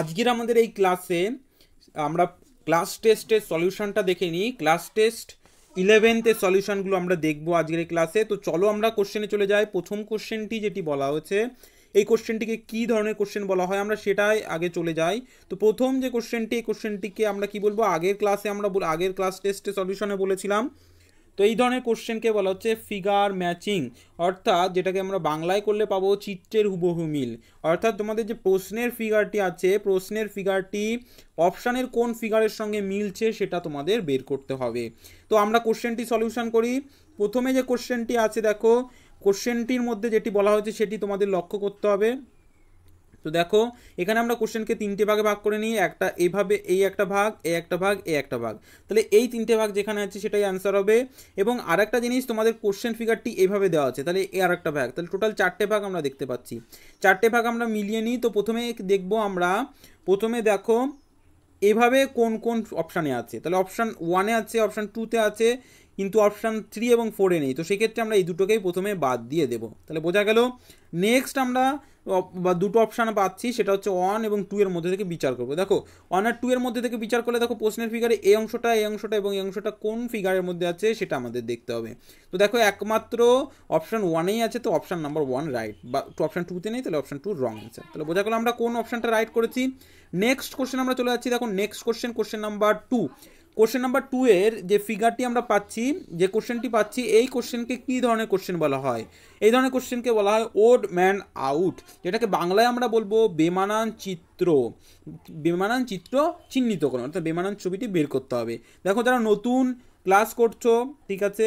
আজকের আমাদের এই ক্লাসে আমরা ক্লাস টেস্টের সলিউশনটা দেখে নিই ক্লাস টেস্ট ইলেভেন্থের সলিউশনগুলো আমরা দেখবো আজকের এই ক্লাসে তো চলো আমরা কোশ্চেনে চলে যাই প্রথম কোশ্চেনটি যেটি বলা হয়েছে এই কোশ্চেনটিকে কী ধরনের কোশ্চেন বলা হয় আমরা সেটাই আগে চলে যাই তো প্রথম যে কোশ্চেনটি এই কোশ্চেনটিকে আমরা কি বলবো আগের ক্লাসে আমরা আগের ক্লাস টেস্টে সলিউশনে বলেছিলাম তো এই ধরনের কোশ্চেনকে বলা হচ্ছে ফিগার ম্যাচিং অর্থাৎ যেটাকে আমরা বাংলায় করলে পাবো চিত্রের হুবহু মিল অর্থাৎ তোমাদের যে প্রশ্নের ফিগারটি আছে প্রশ্নের ফিগারটি অপশানের কোন ফিগারের সঙ্গে মিলছে সেটা তোমাদের বের করতে হবে তো আমরা কোশ্চেনটি সলিউশন করি প্রথমে যে কোশ্চেনটি আছে দেখো কোশ্চেনটির মধ্যে যেটি বলা হয়েছে সেটি তোমাদের লক্ষ্য করতে হবে তো দেখো এখানে আমরা কোশ্চেনকে তিনটে ভাগে ভাগ করে নিই একটা এভাবে এই একটা ভাগ এই একটা ভাগ এই একটা ভাগ তাহলে এই তিনটে ভাগ যেখানে আছে সেটাই অ্যান্সার হবে এবং আর একটা জিনিস তোমাদের কোশ্চেন ফিগারটি এভাবে দেওয়া আছে তাহলে এই আর একটা ভাগ তাহলে টোটাল চারটে ভাগ আমরা দেখতে পাচ্ছি চারটে ভাগ আমরা মিলিয়ে নিই তো প্রথমে দেখব আমরা প্রথমে দেখো এভাবে কোন কোন অপশানে আছে তাহলে অপশান ওয়ানে আছে অপশান টুতে আছে কিন্তু অপশান থ্রি এবং ফোরে নেই তো সেক্ষেত্রে আমরা এই দুটোকেই প্রথমে বাদ দিয়ে দেব তাহলে বোঝা গেল নেক্সট আমরা বা দুটো অপশান পাচ্ছি সেটা হচ্ছে ওয়ান এবং টু এর মধ্যে থেকে বিচার করবো দেখো ওয়ান আর টু এর মধ্যে থেকে বিচার করলে দেখো প্রশ্নের ফিগারে এই অংশটা এই অংশটা এবং এই অংশটা কোন ফিগারের মধ্যে আছে সেটা আমাদের দেখতে হবে তো দেখো একমাত্র অপশান ওয়ানেই আছে তো অপশান নাম্বার ওয়ান রাইট বা টু অপশান টুতে নেই তাহলে অপশান টু রং আছে তাহলে বোঝা গেলো আমরা কোন অপশানটা রাইট করেছি নেক্সট কোশ্চেন আমরা চলে যাচ্ছি দেখো next question question number two কোশ্চেন নাম্বার টু এর যে ফিগারটি আমরা পাচ্ছি যে কোশ্চেনটি পাচ্ছি এই কোশ্চেনকে কী ধরনের কোশ্চেন বলা হয় এই ধরনের কোশ্চেনকে বলা হয় ওড ম্যান আউট যেটাকে বাংলায় আমরা বলবো বেমানান চিত্র বেমানান চিত্র চিহ্নিত চিহ্নিতকরণ অর্থাৎ বেমানান ছবিটি বের করতে হবে দেখো যারা নতুন ক্লাস করছো ঠিক আছে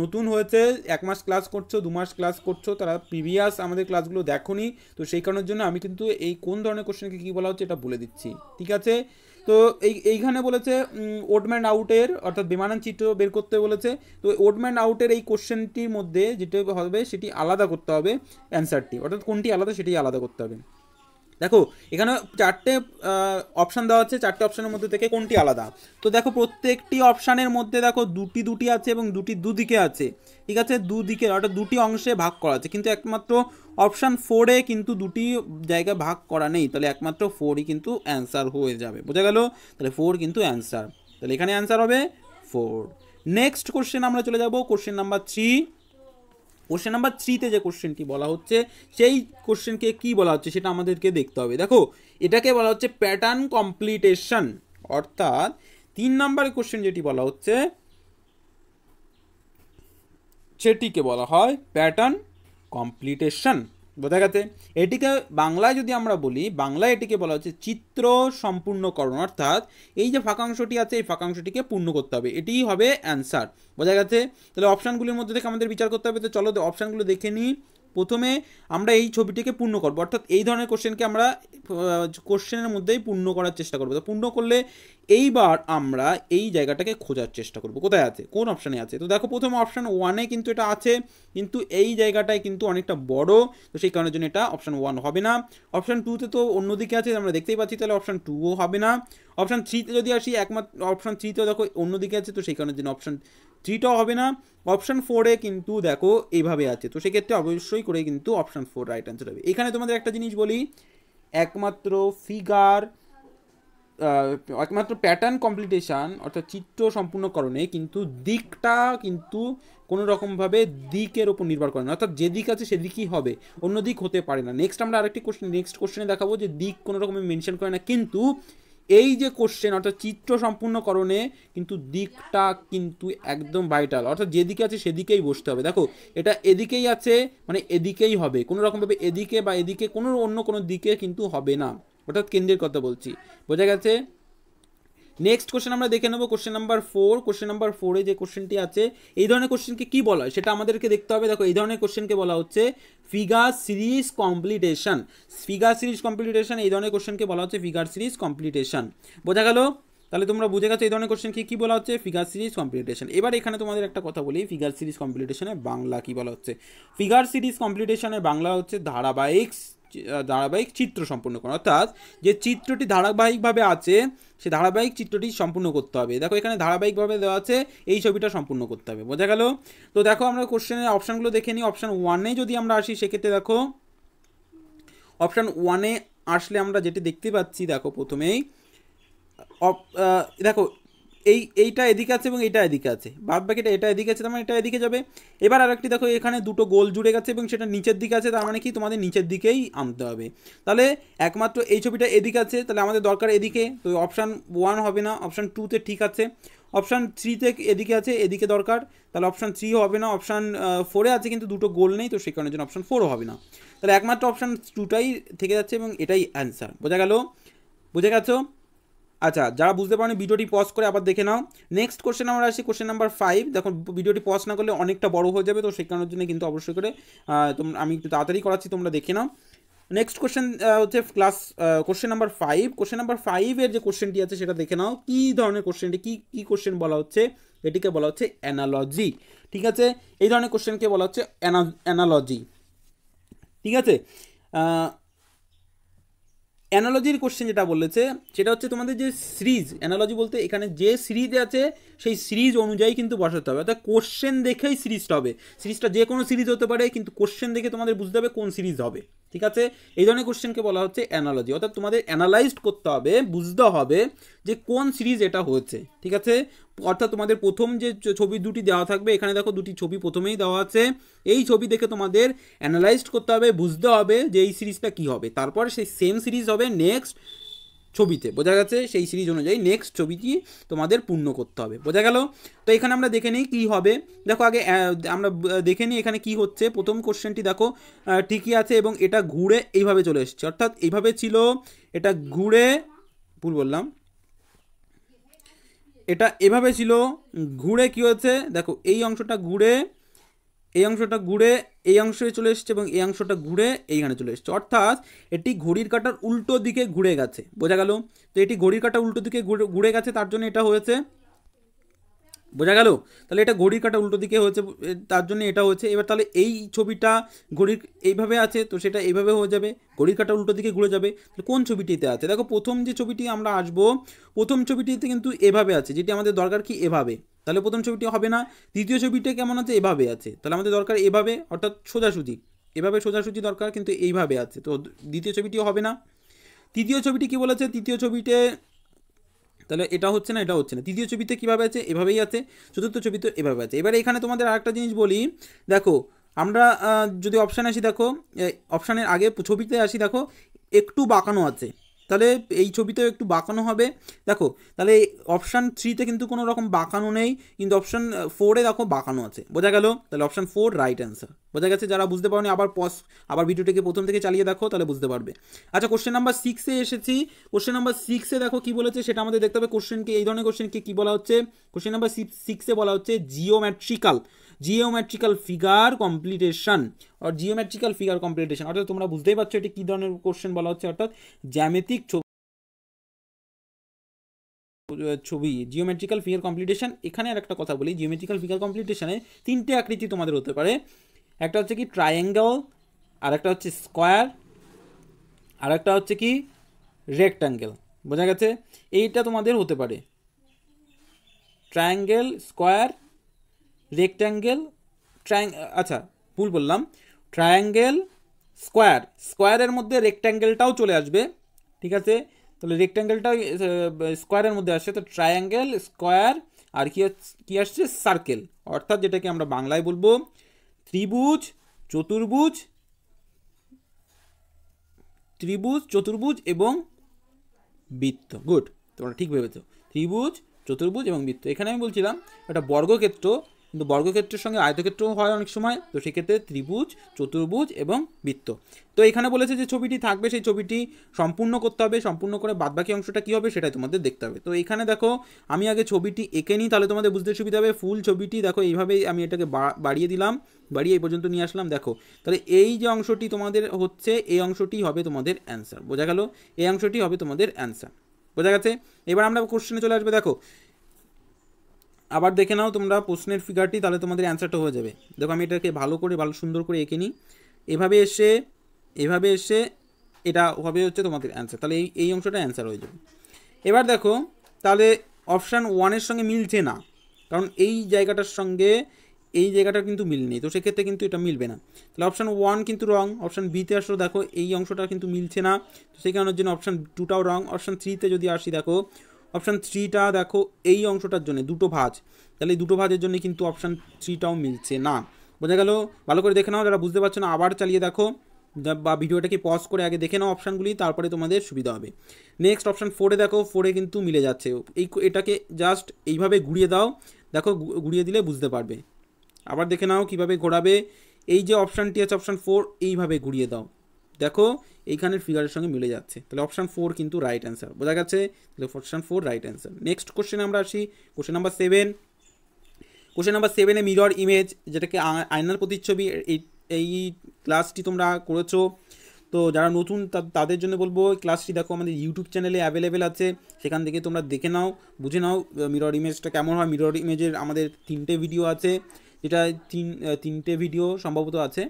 নতুন হয়েছে এক মাস ক্লাস করছো দু মাস ক্লাস করছো তারা প্রিভিয়াস আমাদের ক্লাসগুলো নি তো সেই কারণের জন্য আমি কিন্তু এই কোন ধরনের কোশ্চেনকে কী বলা হচ্ছে এটা বলে দিচ্ছি ঠিক আছে তো এই এইখানে বলেছে ওটম্যান আউটের অর্থাৎ বিমানন চিত্র বের করতে বলেছে তো ওটম্যান আউটের এই কোশ্চেনটির মধ্যে যেটা হবে সেটি আলাদা করতে হবে অ্যান্সারটি অর্থাৎ কোনটি আলাদা সেটি আলাদা করতে হবে দেখো এখানে চারটে অপশান দেওয়া হচ্ছে চারটে অপশানের মধ্যে থেকে কোনটি আলাদা তো দেখো প্রত্যেকটি অপশানের মধ্যে দেখো দুটি দুটি আছে এবং দুটি দুদিকে আছে ঠিক আছে দুদিকে অর্থাৎ দুটি অংশে ভাগ করা আছে কিন্তু একমাত্র অপশান ফোরে কিন্তু দুটি জায়গায় ভাগ করা নেই তাহলে একমাত্র ফোরই কিন্তু অ্যান্সার হয়ে যাবে বোঝা গেল তাহলে ফোর কিন্তু অ্যান্সার তাহলে এখানে অ্যান্সার হবে ফোর নেক্সট কোশ্চেন আমরা চলে যাব question number three question number থ্রিতে যে কোশ্চেনটি বলা হচ্ছে সেই কোশ্চেনকে কি বলা হচ্ছে সেটা আমাদেরকে দেখতে হবে দেখো এটাকে বলা হচ্ছে প্যাটার্ন কমপ্লিটেশন অর্থাৎ তিন নাম্বারের কোশ্চেন যেটি বলা হচ্ছে সেটিকে বলা হয় প্যাটার্ন কমপ্লিটেশন বোঝা গেছে এটিকে বাংলায় যদি আমরা বলি বাংলায় এটিকে বলা হচ্ছে চিত্র সম্পূর্ণকরণ অর্থাৎ এই যে ফাঁকাংশটি আছে এই ফাঁকাংশটিকে পূর্ণ করতে হবে এটিই হবে অ্যান্সার বোঝা গেছে তাহলে অপশানগুলির মধ্যে থেকে আমাদের বিচার করতে হবে তো চলো অপশানগুলো দেখে নিই প্রথমে আমরা এই ছবিটিকে পূর্ণ করবো অর্থাৎ এই ধরনের কোশ্চেনকে আমরা কোশ্চেনের মধ্যেই পূর্ণ করার চেষ্টা করবো তো পূর্ণ করলে এইবার আমরা এই জায়গাটাকে খোঁজার চেষ্টা করব কোথায় আছে কোন অপশানে আছে তো দেখো প্রথম অপশান ওয়ানে কিন্তু এটা আছে কিন্তু এই জায়গাটায় কিন্তু অনেকটা বড় তো সেই কারণের জন্য এটা অপশান ওয়ান হবে না অপশান টুতে তো অন্যদিকে আছে আমরা দেখতেই পাচ্ছি তাহলে অপশান টুও হবে না অপশান থ্রিতে যদি আসি একমাত্র অপশান থ্রিতেও দেখো অন্যদিকে আছে তো সেই কারণের জন্য অপশান থ্রিটাও হবে না অপশান ফোরে কিন্তু দেখো এইভাবে আছে তো সেক্ষেত্রে অবশ্যই করে কিন্তু অপশান ফোর রাইট অ্যান্সার হবে এখানে তোমাদের একটা জিনিস বলি একমাত্র ফিগার একমাত্র প্যাটার্ন কমপ্লিটেশান অর্থাৎ চিত্র সম্পূর্ণকরণে কিন্তু দিকটা কিন্তু কোনো রকমভাবে দিকের ওপর নির্ভর করে না অর্থাৎ যে দিক আছে সেদিকই হবে অন্য দিক হতে পারে না নেক্সট আমরা আরেকটি কোশ্চেন নেক্সট কোশ্চেনে দেখাবো যে দিক কোনো রকমের মেনশন করে না কিন্তু এই যে কোশ্চেন অর্থাৎ চিত্র সম্পূর্ণকরণে কিন্তু দিকটা কিন্তু একদম ভাইটাল অর্থাৎ যেদিকে আছে সেদিকেই বসতে হবে দেখো এটা এদিকেই আছে মানে এদিকেই হবে কোনো রকমভাবে এদিকে বা এদিকে কোনো অন্য কোনো দিকে কিন্তু হবে না অর্থাৎ কেন্দ্রের কথা বলছি বোঝা গেছে নেক্সট কোশ্চেন আমরা দেখে নেবো question number four question number ফোরে যে কোশ্চেনটি আছে এই ধরনের কোশ্চেনকে কী বলা হয় সেটা আমাদেরকে দেখতে হবে দেখো এই ধরনের কোশ্চেনকে বলা হচ্ছে figure series completion figure series completion এই ধরনের কোশ্চেনকে বলা হচ্ছে ফিগার সিরিজ কমপ্লিটেশন বোঝা গেল তাহলে তোমরা বুঝে গেছো এই ধরনের কোশ্চেনকে কী বলা হচ্ছে ফিগার সিরিজ কম্পিটিশন এবার এখানে তোমাদের একটা কথা বলি ফিগার সিরিজ কম্পিটিশনে বাংলা কী বলা হচ্ছে ফিগার সিরিজ কম্পিটিশনে বাংলা হচ্ছে ধারাবাহিক ধারাবাহিক চিত্র সম্পূর্ণ করা অর্থাৎ যে চিত্রটি ধারাবাহিকভাবে আছে সে ধারাবাহিক চিত্রটি সম্পূর্ণ করতে হবে দেখো এখানে ধারাবাহিকভাবে দেওয়া আছে এই ছবিটা সম্পূর্ণ করতে হবে বোঝা গেল তো দেখো আমরা কোশ্চেনের অপশানগুলো দেখে নিই অপশান ওয়ানে যদি আমরা আসি সেক্ষেত্রে দেখো অপশান ওয়ানে আসলে আমরা যেটি দেখতে পাচ্ছি দেখো প্রথমেই দেখো এই এইটা এদিকে আছে এবং এটা এদিকে আছে বাদ বাকিটা এটা এদিকে আছে তার মানে এটা এদিকে যাবে এবার আরেকটি দেখো এখানে দুটো গোল জুড়ে গেছে এবং সেটা নিচের দিকে আছে তার মানে কি তোমাদের নিচের দিকেই আনতে হবে তাহলে একমাত্র এই ছবিটা এদিকে আছে তাহলে আমাদের দরকার এদিকে তো অপশান ওয়ান হবে না অপশান টুতে ঠিক আছে অপশান থ্রিতে এদিকে আছে এদিকে দরকার তাহলে অপশান থ্রি হবে না অপশান ফোরে আছে কিন্তু দুটো গোল নেই তো সে কারণের জন্য অপশান ফোরও হবে না তাহলে একমাত্র অপশান টুটাই থেকে যাচ্ছে এবং এটাই অ্যান্সার বোঝা গেল বুঝে গেছো আচ্ছা যারা বুঝতে পারেন ভিডিওটি পজ করে আবার দেখে নাও নেক্সট কোশ্চেন আমরা আসি কোশ্চেন নাম্বার ফাইভ দেখো ভিডিওটি পজ না করলে অনেকটা বড় হয়ে যাবে তো শেখানোর জন্য কিন্তু অবশ্যই করে তোমরা আমি একটু তাড়াতাড়ি করাচ্ছি তোমরা দেখে নাও নেক্সট কোশ্চেন হচ্ছে class question number five question number ফাইভের যে কোশ্চেনটি আছে সেটা দেখে নাও কী ধরনের কোশ্চেনটি কী কী কোশ্চেন বলা হচ্ছে এটিকে বলা হচ্ছে অ্যানালজি ঠিক আছে এই ধরনের কোশ্চেনকে বলা হচ্ছে অ্যানালজি ঠিক আছে অ্যানালজির কোশ্চেন যেটা বলেছে সেটা হচ্ছে তোমাদের যে সিরিজ অ্যানালজি বলতে এখানে যে সিরিজ আছে সেই সিরিজ অনুযায়ী কিন্তু বসাতে হবে অর্থাৎ কোশ্চেন দেখেই সিরিজটা হবে সিরিজটা যে কোনো সিরিজ হতে পারে কিন্তু কোশ্চেন দেখে তোমাদের বুঝতে হবে কোন সিরিজ হবে ঠিক আছে এই ধরনের কোশ্চেনকে বলা হচ্ছে অ্যানালজি অর্থাৎ তোমাদের অ্যানালাইজড করতে হবে বুঝতে হবে যে কোন সিরিজ এটা হয়েছে ঠিক আছে অর্থাৎ তোমাদের প্রথম যে ছবি দুটি দেওয়া থাকবে এখানে দেখো দুটি ছবি প্রথমেই দেওয়া আছে এই ছবি দেখে তোমাদের অ্যানালাইজড করতে হবে বুঝতে হবে যে এই সিরিজটা কী হবে তারপর সেই সেম সিরিজ হবে নেক্সট ছবিতে বোঝা গেছে সেই সিরিজ অনুযায়ী নেক্সট ছবিটি তোমাদের পূর্ণ করতে হবে বোঝা গেল তো এখানে আমরা দেখে নিই কী হবে দেখো আগে আমরা দেখে নিই এখানে কি হচ্ছে প্রথম কোশ্চেনটি দেখো ঠিকই আছে এবং এটা ঘুরে এইভাবে চলে এসছে অর্থাৎ এইভাবে ছিল এটা ঘুরে ভুল বললাম এটা এভাবে ছিল ঘুরে কি হচ্ছে দেখো এই অংশটা ঘুরে এই অংশটা ঘুরে এই অংশে চলে এসছে এবং এই অংশটা ঘুরে এইখানে চলে এসছে অর্থাৎ এটি ঘড়ির কাটার উল্টো দিকে ঘুরে গেছে বোঝা গেল তো এটি ঘড়ির কাটা উল্টো দিকে ঘুরে ঘুরে গেছে তার জন্য এটা হয়েছে বোঝা গেল তাহলে এটা ঘড়ির কাটা উল্টো দিকে হয়েছে তার জন্য এটা হয়েছে এবার তাহলে এই ছবিটা ঘড়ির এইভাবে আছে তো সেটা এইভাবে হয়ে যাবে ঘড়ির কাটা উল্টো দিকে ঘুরে যাবে তাহলে কোন ছবিটিতে আছে দেখো প্রথম যে ছবিটি আমরা আসবো প্রথম ছবিটিতে কিন্তু এভাবে আছে যেটি আমাদের দরকার কি এভাবে তাহলে প্রথম ছবিটি হবে না দ্বিতীয় ছবিটা কেমন আছে এভাবে আছে তাহলে আমাদের দরকার এভাবে অর্থাৎ সোজাসুজি এভাবে সোজাসুজি দরকার কিন্তু এইভাবে আছে তো দ্বিতীয় ছবিটিও হবে না তৃতীয় ছবিটি কি বলেছে তৃতীয় ছবিতে তাহলে এটা হচ্ছে না এটা হচ্ছে না তৃতীয় ছবিতে কীভাবে আছে এভাবেই আছে চতুর্থ ছবিতে এভাবে আছে এবার এখানে তোমাদের আরেকটা জিনিস বলি দেখো আমরা যদি অপশানে আসি দেখো অপশানের আগে ছবিতে আসি দেখো একটু বাঁকানো আছে তাহলে এই ছবিতেও একটু বাঁকানো হবে দেখো তাহলে অপশান থ্রিতে কিন্তু কোনো রকম বাঁকানো নেই কিন্তু অপশান ফোরে দেখো বাঁকানো আছে বোঝা গেল তাহলে অপশান ফোর রাইট অ্যান্সার বোঝা গেছে যারা বুঝতে পারোনি আবার পস আবার ভিডিওটিকে প্রথম থেকে চালিয়ে দেখো তাহলে বুঝতে পারবে আচ্ছা কোশ্চেন নাম্বার সিক্সে এসেছি কোশ্চেন নাম্বার সিক্সে দেখো কি বলেছে সেটা আমাদের দেখতে হবে কোশ্চেনকে এই ধরনের কোশ্চেনকে কী বলা হচ্ছে কোশ্চেন নাম্বার সিক্সে বলা হচ্ছে জিওম্যাট্রিক্যাল জিওমেট্রিক্যাল ফিগার কমপ্লিটেশন আর জিওমেট্রিক্যাল ফিগার কমপ্লিটেশন অর্থাৎ তোমরা বুঝতেই পারছো এটি কী ধরনের কোশ্চেন বলা হচ্ছে অর্থাৎ জ্যামিতিক ছবি জিওমেট্রিক্যাল ফিগার কমপ্লিটেশন এখানে আর একটা কথা বলি জিওমেট্রিক্যাল ফিগার কমপ্লিটেশনে তিনটে আকৃতি তোমাদের হতে পারে একটা হচ্ছে কি ট্রায়াঙ্গেল আর একটা হচ্ছে স্কোয়ার আর একটা হচ্ছে কি রেক্ট্যাঙ্গেল বোঝা গেছে এইটা তোমাদের হতে পারে ট্রায়াঙ্গেল স্কোয়ার রেক্ট্যাঙ্গেল ট্রায়াং আচ্ছা ভুল বললাম ট্রায়াঙ্গেল স্কোয়ার স্কোয়ারের মধ্যে রেক্ট্যাঙ্গেলটাও চলে আসবে ঠিক আছে তাহলে রেক্ট্যাঙ্গেলটাও স্কোয়ারের মধ্যে আসছে তো ট্রায়াঙ্গেল স্কোয়ার আর কি কি আসছে সার্কেল অর্থাৎ যেটাকে আমরা বাংলায় বলবো ত্রিভুজ চতুর্ভুজ ত্রিভুজ চতুর্ভুজ এবং বৃত্ত গুড তোমরা ঠিক ভেবেছো ত্রিভুজ চতুর্ভুজ এবং বৃত্ত এখানে আমি বলছিলাম একটা বর্গক্ষেত্র কিন্তু বর্গক্ষেত্রের সঙ্গে আয়তক্ষেত্র হয় অনেক সময় তো সেক্ষেত্রে ত্রিভুজ চতুর্ভুজ এবং বৃত্ত তো এখানে বলেছে যে ছবিটি থাকবে সেই ছবিটি সম্পূর্ণ করতে হবে সম্পূর্ণ করে বাদবাকি অংশটা কী হবে সেটাই তোমাদের দেখতে হবে তো এখানে দেখো আমি আগে ছবিটি এঁকে নিই তাহলে তোমাদের বুঝতে সুবিধা হবে ফুল ছবিটি দেখো এইভাবেই আমি এটাকে বাড়িয়ে দিলাম বাড়িয়ে এই পর্যন্ত নিয়ে আসলাম দেখো তাহলে এই যে অংশটি তোমাদের হচ্ছে এই অংশটি হবে তোমাদের অ্যান্সার বোঝা গেল এই অংশটি হবে তোমাদের অ্যান্সার বোঝা গেছে এবার আমরা কোশ্চেনে চলে আসবে দেখো আবার দেখে নাও তোমরা প্রশ্নের ফিগারটি তাহলে তোমাদের অ্যান্সারটা হয়ে যাবে দেখো আমি এটাকে ভালো করে ভালো সুন্দর করে এঁকে নিই এভাবে এসে এভাবে এসে এটা হবে হচ্ছে তোমাদের অ্যান্সার তাহলে এই এই অংশটা অ্যান্সার হয়ে যাবে এবার দেখো তাহলে অপশান ওয়ানের সঙ্গে মিলছে না কারণ এই জায়গাটার সঙ্গে এই জায়গাটা কিন্তু মিল নেই তো সেক্ষেত্রে কিন্তু এটা মিলবে না তাহলে অপশান ওয়ান কিন্তু রং অপশান বিতে আসলো দেখো এই অংশটা কিন্তু মিলছে না তো সেই কারণের জন্য অপশান টুটাও রং অপশান থ্রিতে যদি আসি দেখো অপশান থ্রিটা দেখো এই অংশটার জন্য দুটো ভাজ তাহলে এই দুটো ভাজের জন্য কিন্তু অপশান থ্রিটাও মিলছে না বোঝা গেল ভালো করে দেখে নাও যারা বুঝতে পারছো না আবার চালিয়ে দেখো বা ভিডিওটাকে পজ করে আগে দেখে নাও অপশানগুলি তারপরে তোমাদের সুবিধা হবে নেক্সট অপশান ফোরে দেখো ফোরে কিন্তু মিলে যাচ্ছে এই এটাকে জাস্ট এইভাবে ঘুরিয়ে দাও দেখো ঘুরিয়ে দিলে বুঝতে পারবে আবার দেখে নাও কীভাবে ঘোরাবে এই যে অপশানটি আছে অপশান ফোর এইভাবে ঘুরিয়ে দাও দেখো এইখানের ফিগারের সঙ্গে মিলে যাচ্ছে তাহলে অপশান ফোর কিন্তু রাইট অ্যান্সার বোঝা গেছে তাহলে option four right answer next question আমরা আসি question number seven question number সেভেনে মিরর ইমেজ যেটাকে আয়নার প্রতিচ্ছবি এই এই ক্লাসটি তোমরা করেছো তো যারা নতুন তাদের জন্য বলবো ক্লাসটি দেখো আমাদের ইউটিউব চ্যানেলে অ্যাভেলেবেল আছে সেখান থেকে তোমরা দেখে নাও বুঝে নাও মিরর ইমেজটা কেমন হয় মিরর ইমেজের আমাদের তিনটে ভিডিও আছে যেটা তিন তিনটে ভিডিও সম্ভবত আছে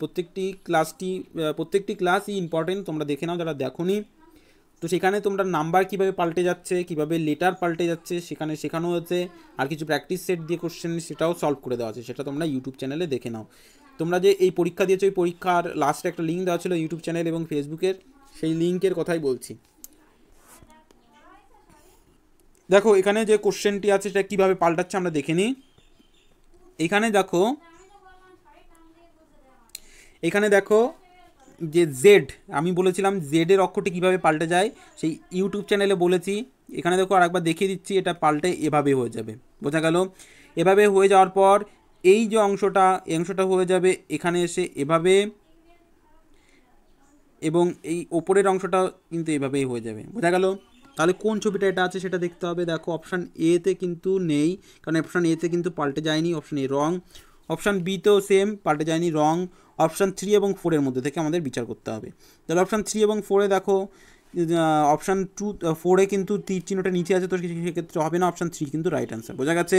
প্রত্যেকটি ক্লাসটি প্রত্যেকটি ক্লাসই ইম্পর্টেন্ট তোমরা দেখে নাও যারা দেখো তো সেখানে তোমরা নাম্বার কিভাবে পাল্টে যাচ্ছে কিভাবে লেটার পাল্টে যাচ্ছে সেখানে শেখানো হচ্ছে আর কিছু প্র্যাকটিস সেট দিয়ে কোশ্চেন সেটাও সলভ করে দেওয়া আছে সেটা তোমরা ইউটিউব চ্যানেলে দেখে নাও তোমরা যে এই পরীক্ষা দিয়েছো এই পরীক্ষার লাস্টে একটা লিঙ্ক দেওয়া ছিল ইউটিউব চ্যানেল এবং ফেসবুকের সেই লিঙ্কের কথাই বলছি দেখো এখানে যে কোশ্চেনটি আছে সেটা কীভাবে পাল্টাচ্ছে আমরা দেখে নিই এখানে দেখো এখানে দেখো যে জেড আমি বলেছিলাম জেডের অক্ষরটি কিভাবে পাল্টে যায় সেই ইউটিউব চ্যানেলে বলেছি এখানে দেখো আরেকবার দেখিয়ে দিচ্ছি এটা পাল্টে এভাবে হয়ে যাবে বোঝা গেল এভাবে হয়ে যাওয়ার পর এই যে অংশটা এই অংশটা হয়ে যাবে এখানে এসে এভাবে এবং এই ওপরের অংশটা কিন্তু এভাবেই হয়ে যাবে বোঝা গেল তাহলে কোন ছবিটা এটা আছে সেটা দেখতে হবে দেখো অপশান এতে কিন্তু নেই কারণ অপশান এতে কিন্তু পাল্টে যায়নি অপশান এ রং অপশান বিতেও সেম পাল্টে যায়নি রং অপশান থ্রি এবং ফোরের মধ্যে থেকে আমাদের বিচার করতে হবে তাহলে অপশান থ্রি এবং ফোরে দেখো অপশান টু ফোরে কিন্তু তীর চিহ্নটা নিচে আছে তো সেক্ষেত্রে হবে না অপশান থ্রি কিন্তু রাইট অ্যান্সার বোঝা গেছে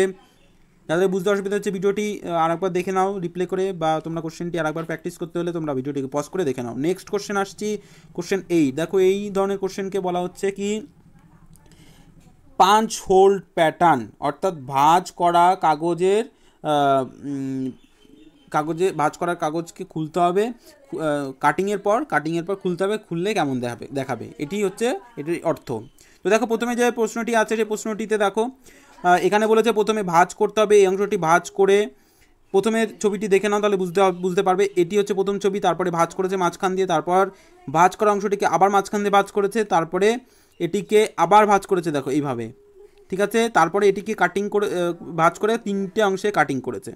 যাদের বুঝতে অসুবিধা হচ্ছে ভিডিওটি আরেকবার দেখে নাও রিপ্লে করে বা তোমরা কোশ্চেনটি আরেকবার প্র্যাকটিস করতে হলে তোমরা ভিডিওটিকে পজ করে দেখে নাও নেক্সট কোশ্চেন আসছি কোশ্চেন এই দেখো এই ধরনের কোশ্চেনকে বলা হচ্ছে কি পাঁচ হোল্ড প্যাটার্ন অর্থাৎ ভাঁজ করা কাগজের কাগজে ভাজ করার কাগজকে খুলতে হবে কাটিংয়ের পর কাটিংয়ের পর খুলতে হবে খুললে কেমন দেখাবে দেখাবে এটি হচ্ছে এটির অর্থ তো দেখো প্রথমে যে প্রশ্নটি আছে সেই প্রশ্নটিতে দেখো এখানে বলেছে প্রথমে ভাজ করতে হবে এই অংশটি ভাজ করে প্রথমে ছবিটি দেখে নাও তাহলে বুঝতে বুঝতে পারবে এটি হচ্ছে প্রথম ছবি তারপরে ভাজ করেছে মাঝখান দিয়ে তারপর ভাজ করা অংশটিকে আবার মাঝখান দিয়ে ভাজ করেছে তারপরে এটিকে আবার ভাজ করেছে দেখো এইভাবে ঠিক আছে তারপরে এটিকে কাটিং করে ভাজ করে তিনটে অংশে কাটিং করেছে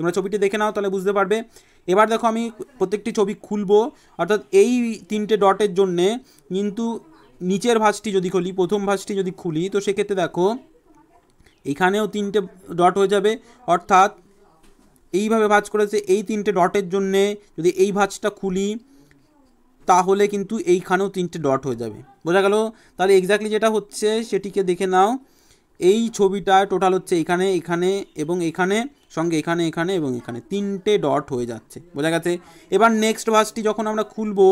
তোমরা ছবিটি দেখে নাও তাহলে বুঝতে পারবে এবার দেখো আমি প্রত্যেকটি ছবি খুলবো অর্থাৎ এই তিনটে ডটের জন্যে কিন্তু নিচের ভাঁজটি যদি খুলি প্রথম ভাঁজটি যদি খুলি তো সেক্ষেত্রে দেখো এখানেও তিনটে ডট হয়ে যাবে অর্থাৎ এইভাবে ভাঁজ করেছে এই তিনটে ডটের জন্যে যদি এই ভাঁজটা খুলি তাহলে কিন্তু এইখানেও তিনটে ডট হয়ে যাবে বোঝা গেল তাহলে এক্স্যাক্টলি যেটা হচ্ছে সেটিকে দেখে নাও এই ছবিটা টোটাল হচ্ছে এখানে এখানে এবং এখানে সঙ্গে এখানে এখানে এবং এখানে তিনটে ডট হয়ে যাচ্ছে বোঝা গেছে এবার নেক্সট ভাসটি যখন আমরা খুলবো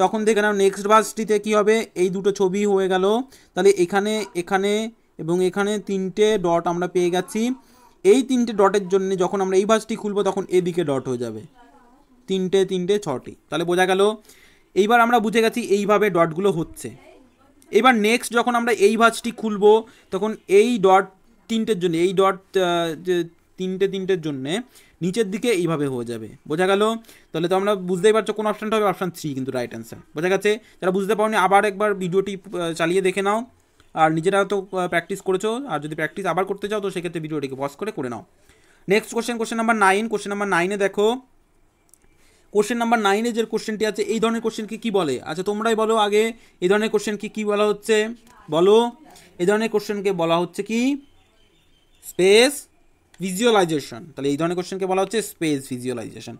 তখন দেখে নাও নেক্সট ভাসটিতে কী হবে এই দুটো ছবি হয়ে গেল তাহলে এখানে এখানে এবং এখানে তিনটে ডট আমরা পেয়ে গেছি এই তিনটে ডটের জন্য যখন আমরা এই ভাসটি খুলবো তখন এদিকে ডট হয়ে যাবে তিনটে তিনটে ছটি তাহলে বোঝা গেল এইবার আমরা বুঝে গেছি এইভাবে ডটগুলো হচ্ছে এবার নেক্সট যখন আমরা এই ভাসটি খুলবো তখন এই ডট তিনটের জন্য এই ডট তিনটে তিনটের জন্যে নিচের দিকে এইভাবে হয়ে যাবে বোঝা গেল তাহলে তো আমরা বুঝতেই পারছো কোন অপশানটা হবে অপশান থ্রি কিন্তু রাইট অ্যান্সার বোঝা গেছে যারা বুঝতে পারোনি আবার একবার ভিডিওটি চালিয়ে দেখে নাও আর নিজেরা তো প্র্যাকটিস করেছো আর যদি প্র্যাকটিস আবার করতে চাও তো সেক্ষেত্রে ভিডিওটিকে পজ করে করে নাও next question question number nine question number নাইনে দেখো কোশ্চেন নাম্বার নাইনে যে কোশ্চেনটি আছে এই ধরনের কোশ্চেনকে কী বলে আচ্ছা তোমরাই বলো আগে এই ধরনের কোশ্চেনকে কী বলা হচ্ছে বলো এই ধরনের কোশ্চেনকে বলা হচ্ছে কি স্পেস ভিজুয়ালাইজেশন তাহলে এই ধরনের কোশ্চেনকে বলা হচ্ছে স্পেস ভিজুয়ালাইজেশন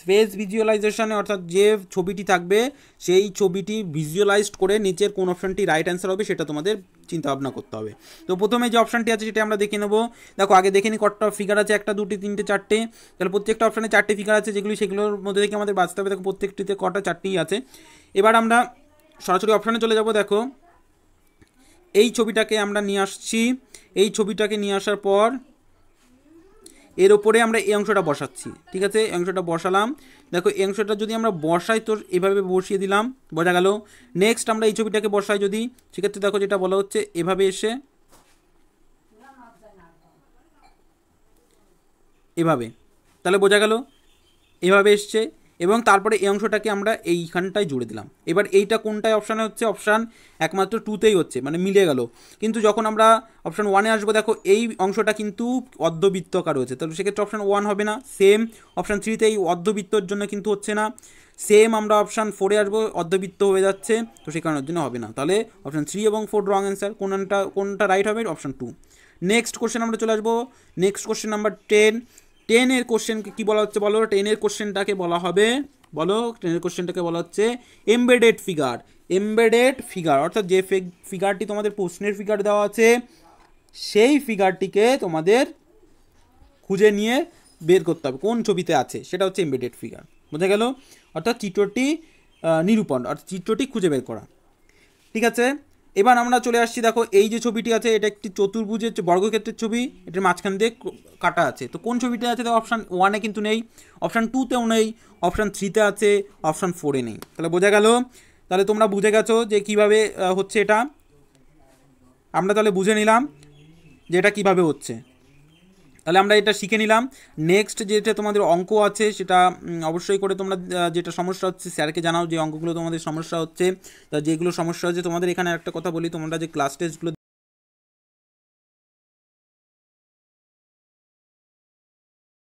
স্পেস ভিজুয়ালাইজেশনে অর্থাৎ যে ছবিটি থাকবে সেই ছবিটি ভিজুয়ালাইজড করে নিচের কোন অপশানটি রাইট অ্যান্সার হবে সেটা তোমাদের চিন্তা ভাবনা করতে হবে তো প্রথমে যে অপশানটি আছে সেটা আমরা দেখে নেবো দেখো আগে দেখে নিই কতটা ফিগার আছে একটা দুটি তিনটে চারটে তাহলে প্রত্যেকটা অপশানে চারটে ফিগার আছে যেগুলি সেগুলোর মধ্যে থেকে আমাদের বাঁচতে হবে দেখো প্রত্যেকটিতে কটা চারটেই আছে এবার আমরা সরাসরি অপশানে চলে যাব দেখো এই ছবিটাকে আমরা নিয়ে আসছি এই ছবিটাকে নিয়ে আসার পর এর ওপরে আমরা এই অংশটা বসাচ্ছি ঠিক আছে এই অংশটা বসালাম দেখো এই অংশটা যদি আমরা বসাই তো এভাবে বসিয়ে দিলাম বোঝা গেল নেক্সট আমরা এই ছবিটাকে বসাই যদি সেক্ষেত্রে দেখো যেটা বলা হচ্ছে এভাবে এসে এভাবে তাহলে বোঝা গেল এভাবে এসছে এবং তারপরে এই অংশটাকে আমরা এইখানটায় জুড়ে দিলাম এবার এইটা কোনটায় অপশানে হচ্ছে অপশান একমাত্র টুতেই হচ্ছে মানে মিলে গেল কিন্তু যখন আমরা অপশান ওয়ানে আসবো দেখো এই অংশটা কিন্তু অর্ধবৃত্তকার হয়েছে তাহলে সেক্ষেত্রে অপশান ওয়ান হবে না সেম অপশান থ্রিতে এই অর্ধবৃত্তর জন্য কিন্তু হচ্ছে না সেম আমরা অপশান ফোরে আসবো অর্ধবৃত্ত হয়ে যাচ্ছে তো সে কারণের জন্য হবে না তাহলে অপশান থ্রি এবং ফোর রং অ্যান্সার কোনটা কোনটা রাইট হবে অপশান টু নেক্সট কোশ্চেন আমরা চলে আসবো নেক্সট কোশ্চেন নাম্বার টেন টেনের কোশ্চেনকে কী বলা হচ্ছে বলো টেনের কোশ্চেনটাকে বলা হবে বলো টেনের কোশ্চেনটাকে বলা হচ্ছে এমবেডেড ফিগার এমবেডেড ফিগার অর্থাৎ যে ফিগারটি তোমাদের প্রশ্নের ফিগার দেওয়া আছে সেই ফিগারটিকে তোমাদের খুঁজে নিয়ে বের করতে হবে কোন ছবিতে আছে সেটা হচ্ছে এমবেডেড ফিগার বোঝা গেল অর্থাৎ চিত্রটি নিরূপণ অর্থাৎ চিত্রটি খুঁজে বের করা ঠিক আছে এবার আমরা চলে আসছি দেখো এই যে ছবিটি আছে এটা একটি চতুর্ভুজের বর্গক্ষেত্রের ছবি এটার মাঝখান দিয়ে কাটা আছে তো কোন ছবিটা আছে দেখো অপশান ওয়ানে কিন্তু নেই অপশান টুতেও নেই অপশান থ্রিতে আছে অপশান ফোরে নেই তাহলে বোঝা গেল তাহলে তোমরা বুঝে গেছো যে কিভাবে হচ্ছে এটা আমরা তাহলে বুঝে নিলাম যে এটা কীভাবে হচ্ছে তাহলে আমরা এটা শিখে নিলাম নেক্সট যেটা তোমাদের অঙ্ক আছে সেটা অবশ্যই করে তোমরা যেটা সমস্যা হচ্ছে স্যারকে জানাও যে অঙ্কগুলো তোমাদের সমস্যা হচ্ছে যেগুলো সমস্যা হচ্ছে তোমাদের এখানে একটা কথা বলি তোমরা যে ক্লাস টেস্টগুলো